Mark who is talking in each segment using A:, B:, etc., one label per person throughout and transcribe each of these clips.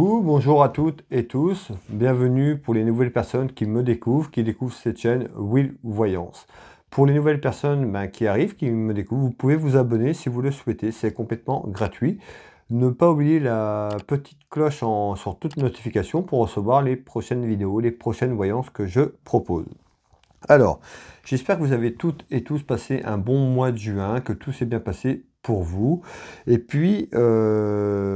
A: bonjour à toutes et tous, bienvenue pour les nouvelles personnes qui me découvrent, qui découvrent cette chaîne Will Voyance. Pour les nouvelles personnes ben, qui arrivent, qui me découvrent, vous pouvez vous abonner si vous le souhaitez, c'est complètement gratuit. Ne pas oublier la petite cloche en, sur toute notification pour recevoir les prochaines vidéos, les prochaines voyances que je propose. Alors, j'espère que vous avez toutes et tous passé un bon mois de juin, que tout s'est bien passé pour vous. Et puis, euh,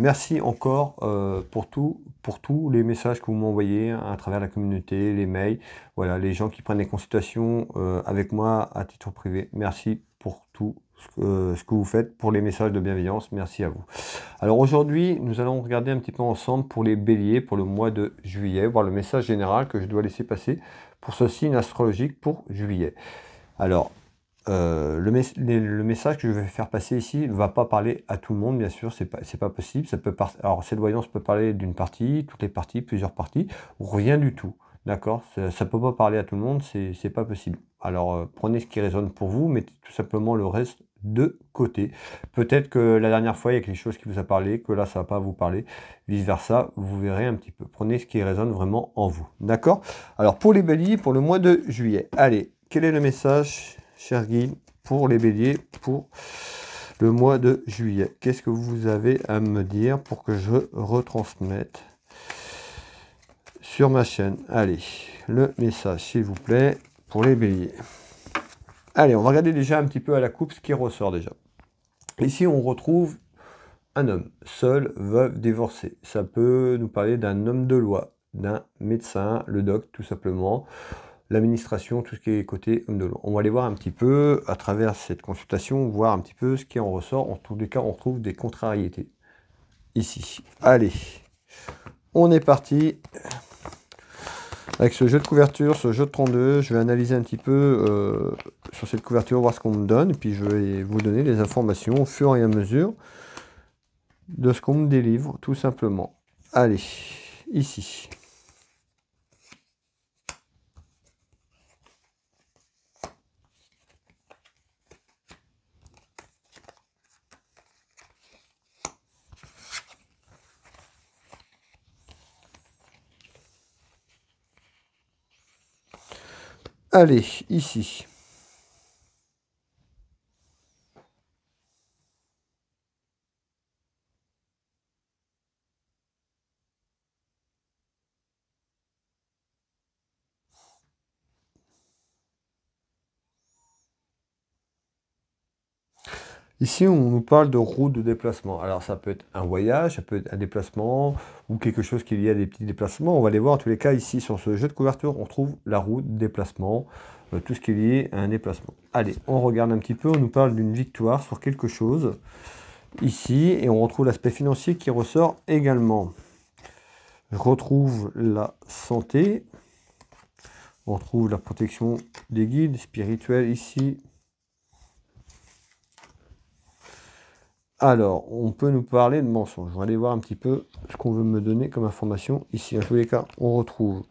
A: merci encore euh, pour tout, pour tous les messages que vous m'envoyez à travers la communauté, les mails, voilà, les gens qui prennent des consultations euh, avec moi à titre privé. Merci pour tout ce que, euh, ce que, vous faites, pour les messages de bienveillance. Merci à vous. Alors aujourd'hui, nous allons regarder un petit peu ensemble pour les béliers pour le mois de juillet, voir le message général que je dois laisser passer pour ce signe astrologique pour juillet. Alors, euh, le, message que je vais faire passer ici ne va pas parler à tout le monde, bien sûr, c'est pas, pas possible. Ça peut Alors, cette voyance peut parler d'une partie, toutes les parties, plusieurs parties, rien du tout. D'accord Ça ne peut pas parler à tout le monde, Ce n'est pas possible. Alors, euh, prenez ce qui résonne pour vous, mettez tout simplement le reste de côté. Peut-être que la dernière fois, il y a quelque chose qui vous a parlé, que là, ça ne va pas vous parler. Vice-versa, vous verrez un petit peu. Prenez ce qui résonne vraiment en vous. D'accord Alors, pour les béliers, pour le mois de juillet, allez, quel est le message Guy, pour les béliers pour le mois de juillet. Qu'est-ce que vous avez à me dire pour que je retransmette sur ma chaîne Allez, le message s'il vous plaît pour les béliers. Allez, on va regarder déjà un petit peu à la coupe ce qui ressort déjà. Ici, on retrouve un homme, seul, veuve, divorcé. Ça peut nous parler d'un homme de loi, d'un médecin, le doc tout simplement l'administration, tout ce qui est côté homme de l'eau. On va aller voir un petit peu, à travers cette consultation, voir un petit peu ce qui en ressort. En tous les cas, on retrouve des contrariétés. Ici. Allez, on est parti. Avec ce jeu de couverture, ce jeu de 32, je vais analyser un petit peu euh, sur cette couverture, voir ce qu'on me donne, puis je vais vous donner les informations au fur et à mesure de ce qu'on me délivre, tout simplement. Allez, ici. Allez, ici. Ici, on nous parle de route de déplacement. Alors, ça peut être un voyage, ça peut être un déplacement ou quelque chose qui est lié à des petits déplacements. On va les voir en tous les cas ici sur ce jeu de couverture. On trouve la route déplacement, euh, tout ce qui est lié à un déplacement. Allez, on regarde un petit peu. On nous parle d'une victoire sur quelque chose ici et on retrouve l'aspect financier qui ressort également. Je retrouve la santé. On retrouve la protection des guides spirituels ici Alors, on peut nous parler de mensonges. On va aller voir un petit peu ce qu'on veut me donner comme information ici. En tous les cas, on retrouve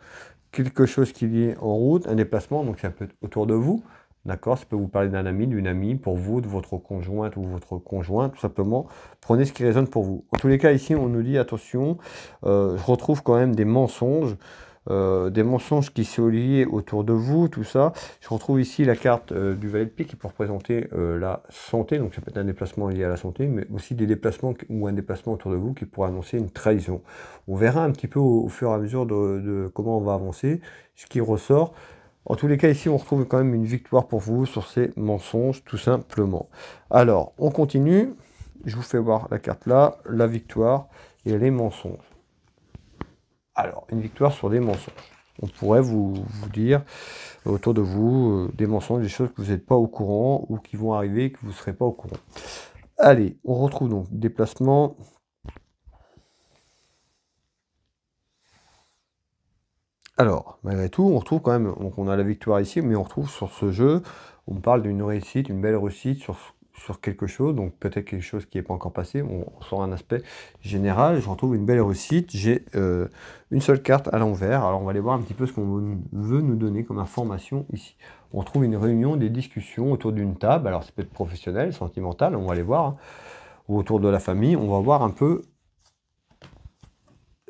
A: quelque chose qui est en route, un déplacement, donc c'est un peu autour de vous. D'accord Ça peut vous parler d'un ami, d'une amie, pour vous, de votre conjointe ou votre conjoint, tout simplement. Prenez ce qui résonne pour vous. En tous les cas, ici, on nous dit, attention, euh, je retrouve quand même des mensonges. Euh, des mensonges qui sont liés autour de vous, tout ça. Je retrouve ici la carte euh, du valet de pique qui peut représenter euh, la santé, donc ça peut être un déplacement lié à la santé, mais aussi des déplacements ou un déplacement autour de vous qui pourrait annoncer une trahison. On verra un petit peu au, fur et à mesure de, comment on va avancer, ce qui ressort. En tous les cas, ici, on retrouve quand même une victoire pour vous sur ces mensonges, tout simplement. Alors, on continue. Je vous fais voir la carte là, la victoire et les mensonges. Alors, une victoire sur des mensonges. On pourrait vous, dire euh, autour de vous euh, des mensonges, des choses que vous n'êtes pas au courant ou qui vont arriver et que vous ne serez pas au courant. Allez, on retrouve donc déplacement. Alors, malgré tout, on retrouve quand même, donc on a la victoire ici, mais on retrouve sur ce jeu, on parle d'une réussite, une belle réussite sur sur quelque chose, donc peut-être quelque chose qui n'est pas encore passé, on, sort un aspect général, je retrouve une belle réussite, j'ai euh, une seule carte à l'envers, alors on va aller voir un petit peu ce qu'on veut nous donner comme information ici. On trouve une réunion, des discussions autour d'une table, alors c'est peut être professionnel, sentimental, on va aller voir, ou hein. autour de la famille, on va voir un peu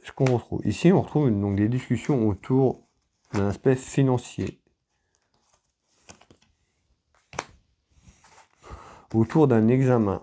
A: ce qu'on retrouve. Ici, on retrouve donc des discussions autour d'un aspect financier, autour d'un examen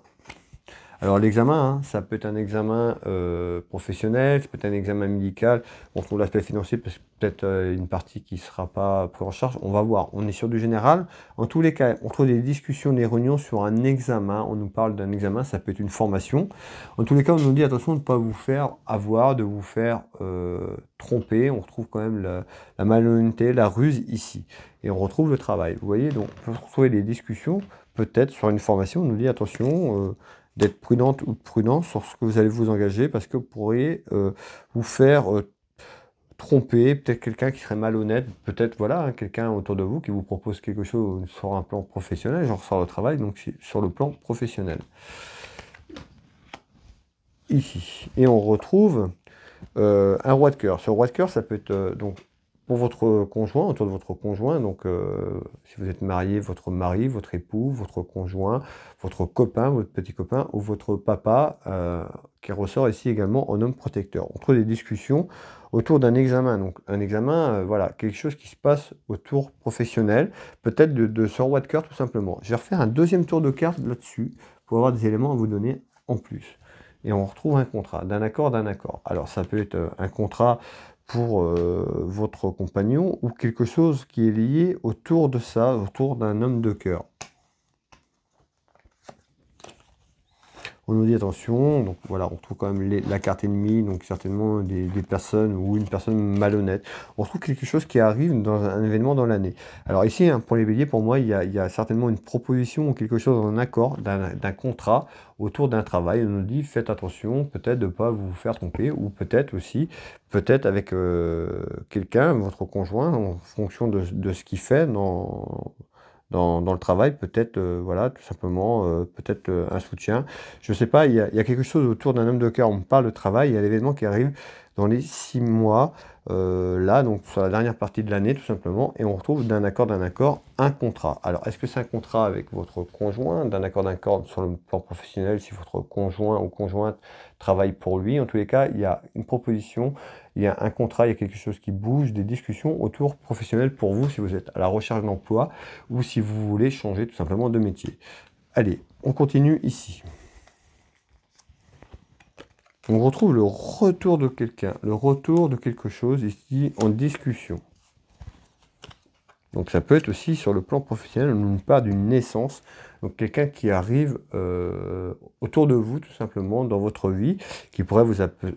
A: alors l'examen, hein, ça peut être un examen euh, professionnel, ça peut être un examen médical. On trouve l'aspect financier parce que peut-être euh, une partie qui ne sera pas prise en charge. On va voir. On est sur du général. En tous les cas, on trouve des discussions, des réunions sur un examen. On nous parle d'un examen, ça peut être une formation. En tous les cas, on nous dit attention de ne pas vous faire avoir, de vous faire euh, tromper. On retrouve quand même la, la malhonnêteté, la ruse ici. Et on retrouve le travail. Vous voyez, donc on peut retrouver des discussions peut-être sur une formation. On nous dit attention d'être prudente ou prudent sur ce que vous allez vous engager parce que vous pourriez euh, vous faire euh, tromper, peut-être quelqu'un qui serait malhonnête, peut-être voilà, hein, quelqu'un autour de vous qui vous propose quelque chose sur un plan professionnel, genre sur le travail, donc sur le plan professionnel. Ici. Et on retrouve euh, un roi de cœur. Ce roi de cœur, ça peut être donc pour votre conjoint, autour de votre conjoint, donc euh, si vous êtes marié, votre mari, votre époux, votre conjoint, votre copain, votre petit copain ou votre papa, euh, qui ressort ici également en homme protecteur. On trouve des discussions autour d'un examen, donc un examen, euh, voilà, quelque chose qui se passe autour professionnel, peut-être de, de ce de cœur tout simplement. Je vais refaire un deuxième tour de cartes là-dessus pour avoir des éléments à vous donner en plus et on retrouve un contrat, d'un accord, d'un accord. Alors ça peut être un contrat pour euh, votre compagnon ou quelque chose qui est lié autour de ça, autour d'un homme de cœur. on nous dit attention, donc voilà, on trouve quand même la carte ennemie, donc certainement des, personnes ou une personne malhonnête. On trouve quelque chose qui arrive dans un événement dans l'année. Alors ici, hein, pour les béliers, pour moi, il y, a, certainement une proposition ou quelque chose, un accord, d'un contrat autour d'un travail. On nous dit faites attention, peut-être de ne pas vous faire tromper, ou peut-être aussi, peut-être avec euh, quelqu'un, votre conjoint, en fonction de, de ce qu'il fait dans dans, le travail, peut-être, euh, voilà, tout simplement, euh, peut-être euh, un soutien. Je ne sais pas, il y, a, il y, a, quelque chose autour d'un homme de cœur, on parle de travail, il y a l'événement qui arrive dans les six mois, là, donc sur la dernière partie de l'année, tout simplement, et on retrouve d'un accord d'un accord un contrat. Alors, est-ce que c'est un contrat avec votre conjoint, d'un accord d'un accord sur le plan professionnel, si votre conjoint ou conjointe travaille pour lui En tous les cas, il y a une proposition il y a un contrat, il y a quelque chose qui bouge, des discussions autour professionnelles pour vous si vous êtes à la recherche d'emploi ou si vous voulez changer tout simplement de métier. Allez, on continue ici. On retrouve le retour de quelqu'un, le retour de quelque chose ici en discussion. Donc ça peut être aussi sur le plan professionnel, on pas d'une naissance, donc quelqu'un qui arrive euh, autour de vous, tout simplement, dans votre vie, qui pourrait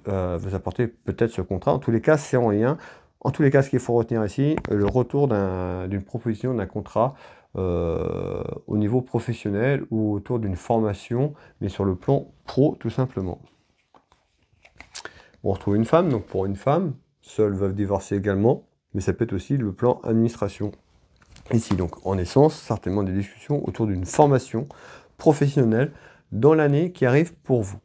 A: euh, vous, apporter peut-être ce contrat. En tous les cas, c'est en lien. En tous les cas, ce qu'il faut retenir ici, le retour d'une proposition, d'un contrat euh, au niveau professionnel ou autour d'une formation, mais sur le plan pro, tout simplement. On retrouve une femme, donc pour une femme, seule veuve divorcée également, mais ça peut être aussi le plan administration. Ici, donc, en essence, certainement des discussions autour d'une formation professionnelle dans l'année qui arrive pour vous.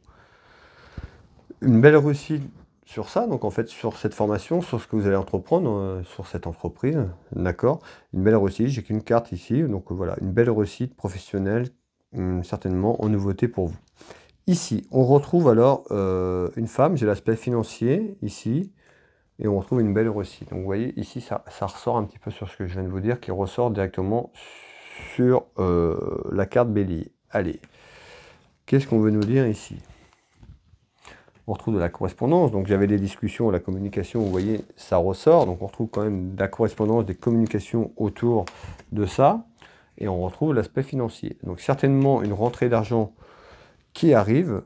A: Une belle réussite sur ça, donc en fait sur cette formation, sur ce que vous allez entreprendre, euh, sur cette entreprise, d'accord Une belle réussite, j'ai qu'une carte ici, donc voilà, une belle réussite professionnelle, hum, certainement en nouveauté pour vous. Ici, on retrouve alors euh, une femme, j'ai l'aspect financier ici, et on retrouve une belle réussite. Donc vous voyez, ici, ça, ressort un petit peu sur ce que je viens de vous dire, qui ressort directement sur euh, la carte bélier. Allez, Qu'est-ce qu'on veut nous dire ici On retrouve de la correspondance. Donc j'avais des discussions, la communication, vous voyez, ça ressort. Donc on retrouve quand même de la correspondance, des communications autour de ça. Et on retrouve l'aspect financier. Donc certainement une rentrée d'argent qui arrive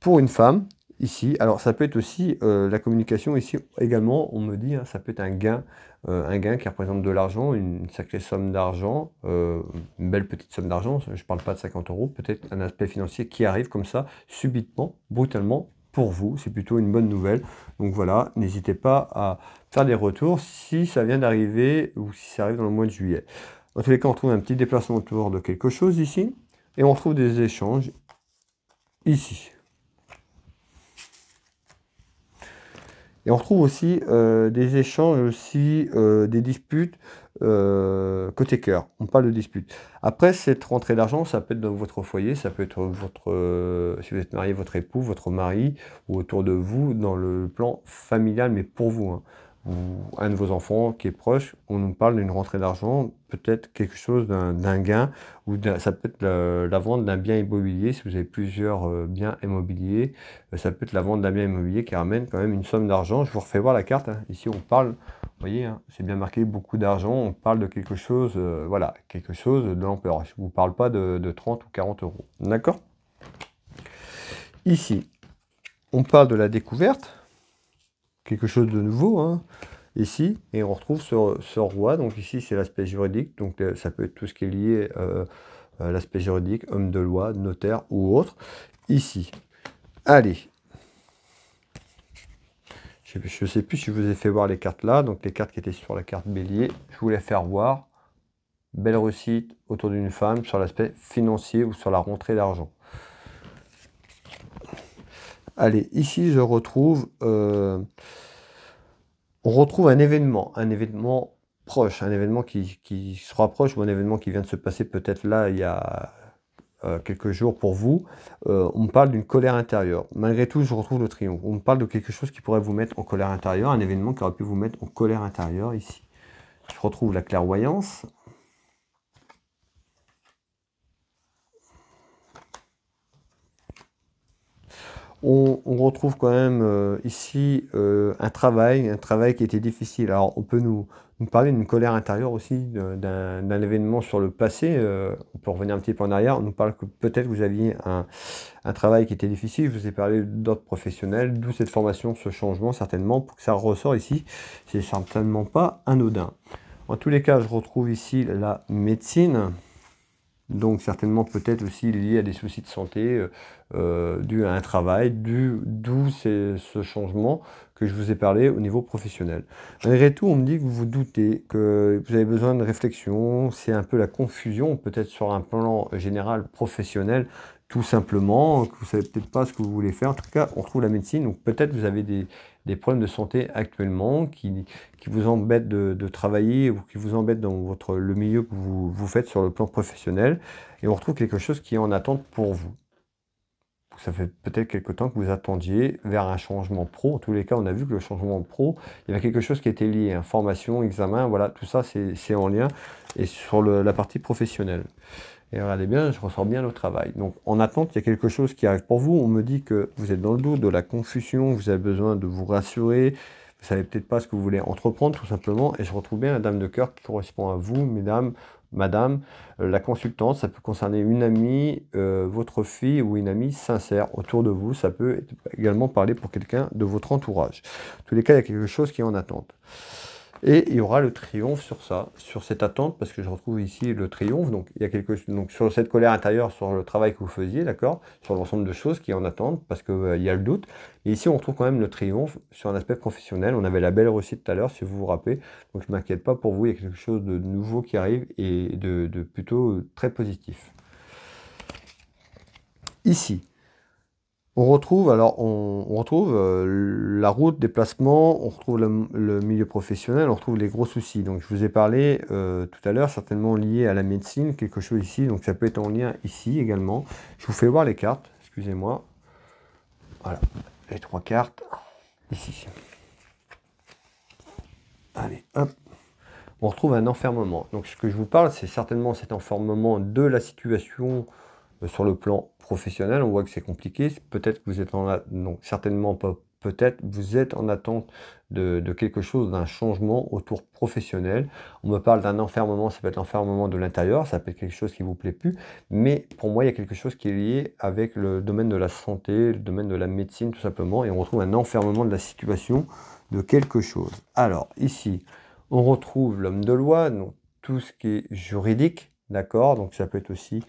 A: pour une femme ici. Alors ça peut être aussi euh, la communication ici également, on me dit, hein, ça peut être un gain, euh, un gain qui représente de l'argent, une sacrée somme d'argent, euh, une belle petite somme d'argent, je ne parle pas de 50 euros, peut-être un aspect financier qui arrive comme ça, subitement, brutalement, pour vous, c'est plutôt une bonne nouvelle. Donc voilà, n'hésitez pas à faire des retours si ça vient d'arriver ou si ça arrive dans le mois de juillet. Dans tous les cas, on trouve un petit déplacement autour de quelque chose ici, et on retrouve des échanges ici. Et on retrouve aussi euh, des échanges, aussi euh, des disputes euh, côté cœur. On parle de disputes. Après, cette rentrée d'argent, ça peut être dans votre foyer, ça peut être votre, si vous êtes marié, votre époux, votre mari, ou autour de vous, dans le plan familial, mais pour vous. Hein ou un de vos enfants qui est proche, on nous parle d'une rentrée d'argent, peut-être quelque chose d'un gain, ou ça peut être la, vente d'un bien immobilier, si vous avez plusieurs euh, biens immobiliers, euh, ça peut être la vente d'un bien immobilier qui ramène quand même une somme d'argent. Je vous refais voir la carte, hein. ici on parle, vous voyez, hein, c'est bien marqué beaucoup d'argent, on parle de quelque chose, euh, voilà, quelque chose de l'ampleur. Je ne vous parle pas de, de 30 ou 40 euros, d'accord Ici, on parle de la découverte, quelque chose de nouveau hein, ici, et on retrouve ce, roi, donc ici c'est l'aspect juridique, donc euh, ça peut être tout ce qui est lié euh, l'aspect juridique, homme de loi, notaire ou autre, ici. Allez, je ne sais plus si je vous ai fait voir les cartes là, donc les cartes qui étaient sur la carte bélier, je voulais faire voir belle réussite autour d'une femme sur l'aspect financier ou sur la rentrée d'argent. Allez, ici je retrouve, euh, on retrouve un événement, un événement proche, un événement qui, se rapproche ou un événement qui vient de se passer peut-être là il y a euh, quelques jours pour vous. Euh, on parle d'une colère intérieure. Malgré tout, je retrouve le triomphe. On parle de quelque chose qui pourrait vous mettre en colère intérieure, un événement qui aurait pu vous mettre en colère intérieure ici. Je retrouve la clairvoyance, on, retrouve quand même euh, ici euh, un travail, un travail qui était difficile. Alors on peut nous, parler d'une colère intérieure aussi, d'un événement sur le passé. Euh, on peut revenir un petit peu en arrière. On nous parle que peut-être vous aviez un, travail qui était difficile. Je vous ai parlé d'autres professionnels, d'où cette formation, ce changement certainement, pour que ça ressort ici. C'est certainement pas anodin. En tous les cas, je retrouve ici la médecine donc certainement peut-être aussi lié à des soucis de santé euh, euh, dus à un travail, d'où ce changement que je vous ai parlé au niveau professionnel. Malgré tout, on me dit que vous vous doutez, que vous avez besoin de réflexion, c'est un peu la confusion peut-être sur un plan général professionnel tout simplement, que vous savez peut-être pas ce que vous voulez faire. En tout cas, on retrouve la médecine. Donc peut-être vous avez des, problèmes de santé actuellement qui, vous embêtent de, travailler ou qui vous embêtent dans votre, le milieu que vous, vous faites sur le plan professionnel. Et on retrouve quelque chose qui est en attente pour vous. Ça fait peut-être quelque temps que vous attendiez vers un changement pro. En tous les cas, on a vu que le changement pro, il y avait quelque chose qui était lié. Hein, formation, examen, voilà, tout ça, c'est en lien. Et sur la partie professionnelle. Et regardez bien, je ressors bien le travail. Donc en attente, il y a quelque chose qui arrive pour vous. On me dit que vous êtes dans le dos de la confusion, vous avez besoin de vous rassurer, vous savez peut-être pas ce que vous voulez entreprendre tout simplement. Et je retrouve bien la dame de cœur qui correspond à vous, mesdames, madame. Euh, la consultante, ça peut concerner une amie, euh, votre fille ou une amie sincère autour de vous. Ça peut également parler pour quelqu'un de votre entourage. En tous les cas, il y a quelque chose qui est en attente. Et il y aura le triomphe sur ça, sur cette attente, parce que je retrouve ici le triomphe. Donc, il y a quelque donc sur cette colère intérieure, sur le travail que vous faisiez, d'accord Sur l'ensemble de choses qui en attendent, parce qu'il euh, y a le doute. Et ici, on retrouve quand même le triomphe sur un aspect professionnel. On avait la belle réussite tout à l'heure, si vous vous rappelez. Donc, je ne m'inquiète pas pour vous. Il y a quelque chose de nouveau qui arrive et de plutôt très positif. Ici, on retrouve, alors, on, retrouve euh, la route, placements, on retrouve le, milieu professionnel, on retrouve les gros soucis. Donc, je vous ai parlé euh, tout à l'heure, certainement lié à la médecine, quelque chose ici. Donc, ça peut être en lien ici également. Je vous fais voir les cartes, excusez-moi. Voilà, les trois cartes ici. Allez, hop. On retrouve un enfermement. Donc, ce que je vous parle, c'est certainement cet enfermement de la situation euh, sur le plan professionnel, on voit que c'est compliqué. Peut-être que vous êtes en non, certainement pas. Peut-être vous êtes en attente de, quelque chose, d'un changement autour professionnel. On me parle d'un enfermement, ça peut être l'enfermement de l'intérieur, ça peut être quelque chose qui vous plaît plus. Mais pour moi, il y a quelque chose qui est lié avec le domaine de la santé, le domaine de la médecine, tout simplement. Et on retrouve un enfermement de la situation, de quelque chose. Alors ici, on retrouve l'homme de loi, donc tout ce qui est juridique, d'accord. Donc ça peut être aussi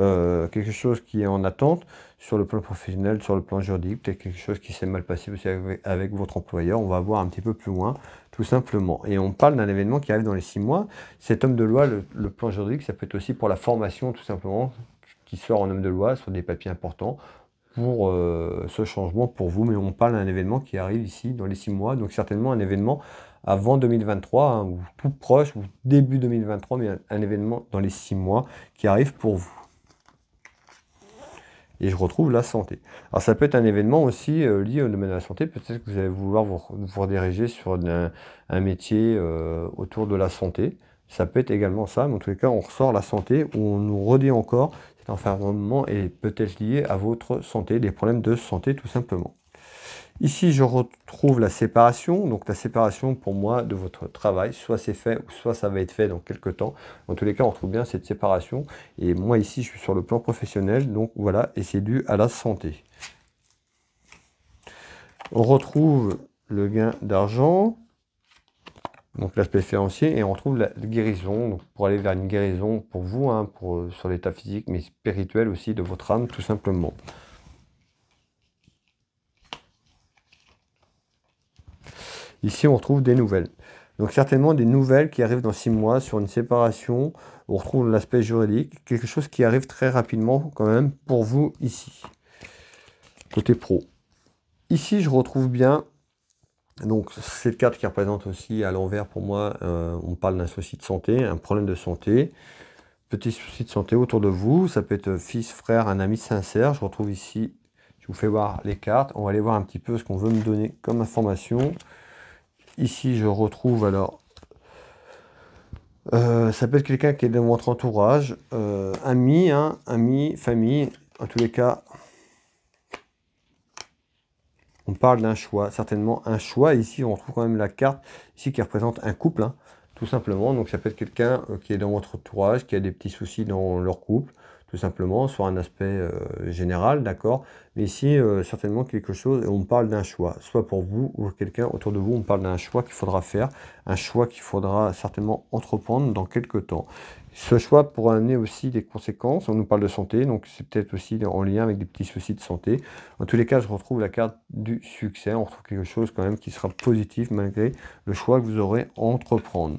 A: euh, quelque chose qui est en attente sur le plan professionnel, sur le plan juridique, peut-être quelque chose qui s'est mal passé aussi avec, votre employeur. On va voir un petit peu plus loin, tout simplement. Et on parle d'un événement qui arrive dans les six mois. Cet homme de loi, le, plan juridique, ça peut être aussi pour la formation, tout simplement, qui sort en homme de loi sur des papiers importants pour euh, ce changement pour vous, mais on parle d'un événement qui arrive ici dans les six mois, donc certainement un événement avant 2023, hein, ou tout proche, ou début 2023, mais un événement dans les six mois qui arrive pour vous et je retrouve la santé. Alors ça peut être un événement aussi euh, lié au domaine de la santé, peut-être que vous allez vouloir vous, rediriger sur un, métier euh, autour de la santé. Ça peut être également ça, mais en tous les cas, on ressort la santé, ou on nous redit encore, cet enfermement est peut-être lié à votre santé, des problèmes de santé tout simplement. Ici, je retrouve la séparation. Donc la séparation, pour moi, de votre travail, soit c'est fait, ou soit ça va être fait dans quelques temps. En tous les cas, on retrouve bien cette séparation. Et moi, ici, je suis sur le plan professionnel. Donc voilà, et c'est dû à la santé. On retrouve le gain d'argent donc l'aspect financier, et on retrouve la guérison, donc pour aller vers une guérison pour vous, hein, euh, sur l'état physique, mais spirituel aussi de votre âme, tout simplement. Ici, on retrouve des nouvelles. Donc certainement des nouvelles qui arrivent dans six mois sur une séparation. On retrouve l'aspect juridique, quelque chose qui arrive très rapidement quand même pour vous ici, côté pro. Ici, je retrouve bien donc cette carte qui représente aussi à l'envers pour moi, euh, on parle d'un souci de santé, un problème de santé. Petit souci de santé autour de vous, ça peut être fils, frère, un ami sincère. Je retrouve ici, je vous fais voir les cartes. On va aller voir un petit peu ce qu'on veut me donner comme information. Ici, je retrouve alors. Euh, ça peut être quelqu'un qui est dans votre entourage, euh, ami, hein, ami, famille. En tous les cas, on parle d'un choix, certainement un choix. Ici, on retrouve quand même la carte ici qui représente un couple, hein, tout simplement. Donc, ça peut être quelqu'un euh, qui est dans votre entourage, qui a des petits soucis dans leur couple, tout simplement, soit un aspect euh, général, d'accord Mais ici, euh, certainement quelque chose, on parle d'un choix, soit pour vous ou quelqu'un autour de vous, on parle d'un choix qu'il faudra faire, un choix qu'il faudra certainement entreprendre dans quelques temps. Ce choix pourra amener aussi des conséquences. On nous parle de santé, donc c'est peut-être aussi en lien avec des petits soucis de santé. En tous les cas, je retrouve la carte du succès. On retrouve quelque chose quand même qui sera positif malgré le choix que vous aurez à entreprendre.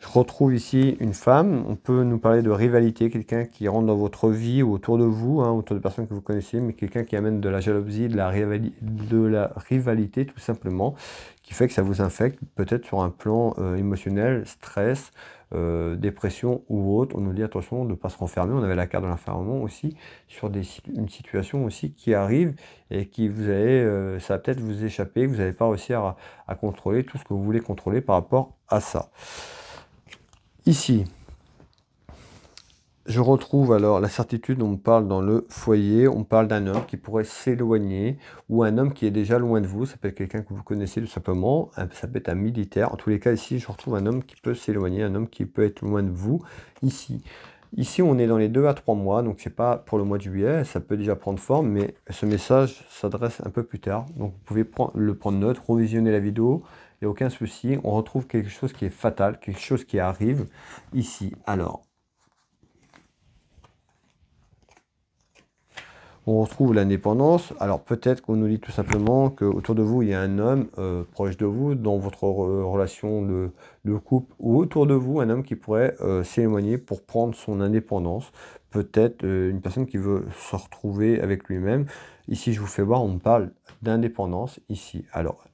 A: Je retrouve ici une femme. On peut nous parler de rivalité, quelqu'un qui rentre dans votre vie ou autour de vous, hein, autour de personnes que vous connaissez, mais quelqu'un qui amène de la jalousie, de la, de la rivalité tout simplement, qui fait que ça vous infecte peut-être sur un plan euh, émotionnel, stress, euh, dépression ou autre. On nous dit attention de ne pas se renfermer. On avait la carte de l'enfermement aussi sur une situation aussi qui arrive et qui vous allez, euh, ça va peut-être vous échapper, vous n'avez pas aussi à contrôler tout ce que vous voulez contrôler par rapport à ça. Ici, je retrouve alors la certitude on parle dans le foyer, on parle d'un homme qui pourrait s'éloigner ou un homme qui est déjà loin de vous, ça peut être quelqu'un que vous connaissez tout simplement, ça peut être un militaire, en tous les cas ici je retrouve un homme qui peut s'éloigner, un homme qui peut être loin de vous ici. Ici on est dans les deux à 3 mois, donc ce n'est pas pour le mois de juillet, ça peut déjà prendre forme, mais ce message s'adresse un peu plus tard, donc vous pouvez le prendre note, revisionner la vidéo, il a aucun souci. On retrouve quelque chose qui est fatal, quelque chose qui arrive ici. Alors, on retrouve l'indépendance. Alors peut-être qu'on nous dit tout simplement qu'autour de vous, il y a un homme euh, proche de vous, dans votre relation de, couple, ou autour de vous, un homme qui pourrait euh, s'éloigner pour prendre son indépendance. Peut-être euh, une personne qui veut se retrouver avec lui-même. Ici, je vous fais voir, on parle d'indépendance ici. Alors,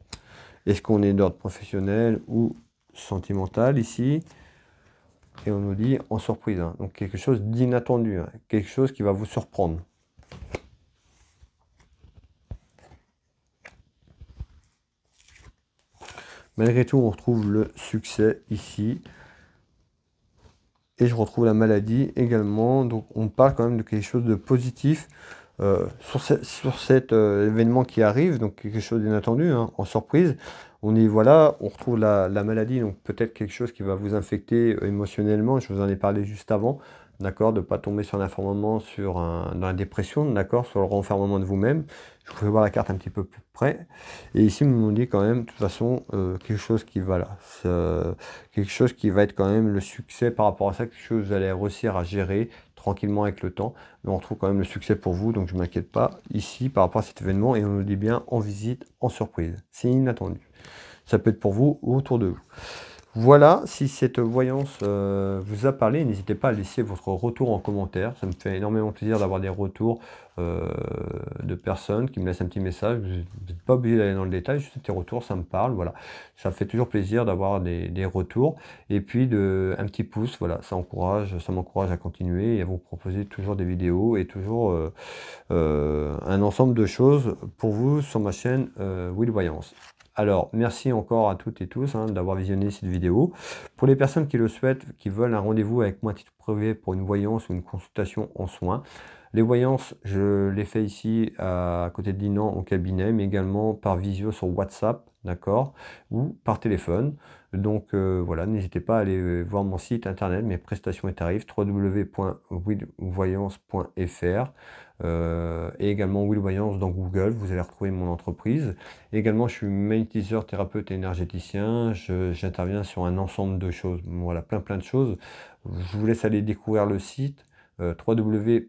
A: est-ce qu'on est, d'ordre professionnel ou sentimental ici Et on nous dit en surprise. Hein. Donc quelque chose d'inattendu, hein. quelque chose qui va vous surprendre. Malgré tout, on retrouve le succès ici. Et je retrouve la maladie également. Donc on parle quand même de quelque chose de positif, euh, sur, cet euh, événement qui arrive, donc quelque chose d'inattendu, hein, en surprise, on y voilà, on retrouve la, maladie, donc peut-être quelque chose qui va vous infecter euh, émotionnellement, je vous en ai parlé juste avant, d'accord, de ne pas tomber sur l'informement, sur la dépression, d'accord, sur le renfermement de vous-même. Je vous fais voir la carte un petit peu plus près. Et ici, on dit quand même, de toute façon, quelque chose qui va là, quelque chose qui va être quand même le succès par rapport à ça, quelque chose que vous allez réussir à gérer, tranquillement avec le temps. Mais on retrouve quand même le succès pour vous, donc je ne m'inquiète pas ici par rapport à cet événement. Et on nous dit bien en visite, en surprise. C'est inattendu. Ça peut être pour vous ou autour de vous. Voilà, si cette voyance euh, vous a parlé, n'hésitez pas à laisser votre retour en commentaire. Ça me fait énormément plaisir d'avoir des retours euh, de personnes qui me laissent un petit message. Vous n'êtes pas obligé d'aller dans le détail, juste tes retours, ça me parle. Voilà, ça fait toujours plaisir d'avoir des, retours. Et puis un petit pouce, voilà, ça encourage, ça m'encourage à continuer et à vous proposer toujours des vidéos et toujours euh, un ensemble de choses pour vous sur ma chaîne Will Voyance. Alors, merci encore à toutes et tous hein, d'avoir visionné cette vidéo. Pour les personnes qui le souhaitent, qui veulent un rendez-vous avec moi titre privé pour une voyance ou une consultation en soins, les voyances, je les fais ici à côté de Dinan en cabinet, mais également par visio sur WhatsApp, d'accord, ou par téléphone. Donc euh, voilà, n'hésitez pas à aller voir mon site internet, mes prestations et tarifs, www.widvoyance.fr. Euh, et également Will Voyance dans Google, vous allez retrouver mon entreprise. également, je suis magnétiseur, thérapeute et énergéticien, j'interviens sur un ensemble de choses, voilà, plein plein de choses. Je vous laisse aller découvrir le site euh, wwwwill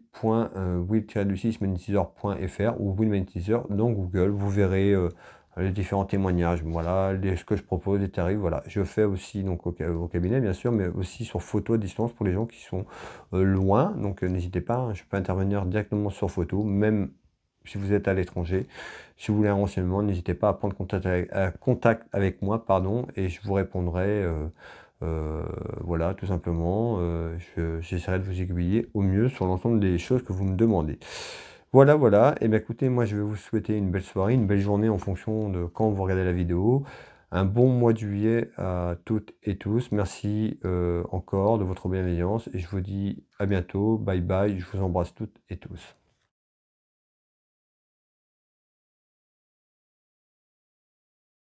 A: euh, www.will-magnétiseur.fr ou Will Magnétiseur dans Google, vous verrez les différents témoignages, voilà, ce que je propose, les tarifs, voilà. Je fais aussi donc au, cabinet bien sûr, mais aussi sur photo à distance pour les gens qui sont euh, loin. Donc euh, n'hésitez pas, hein, je peux intervenir directement sur photo, même si vous êtes à l'étranger. Si vous voulez un renseignement, n'hésitez pas à prendre contact avec, moi, pardon, et je vous répondrai. Euh, voilà, tout simplement, j'essaierai de vous aiguiller au mieux sur l'ensemble des choses que vous me demandez. Voilà, voilà. Et eh bien écoutez, moi je vais vous souhaiter une belle soirée, une belle journée en fonction de quand vous regardez la vidéo. Un bon mois de juillet à toutes et tous. Merci euh, encore de votre bienveillance et je vous dis à bientôt. Bye bye. Je vous embrasse toutes et tous.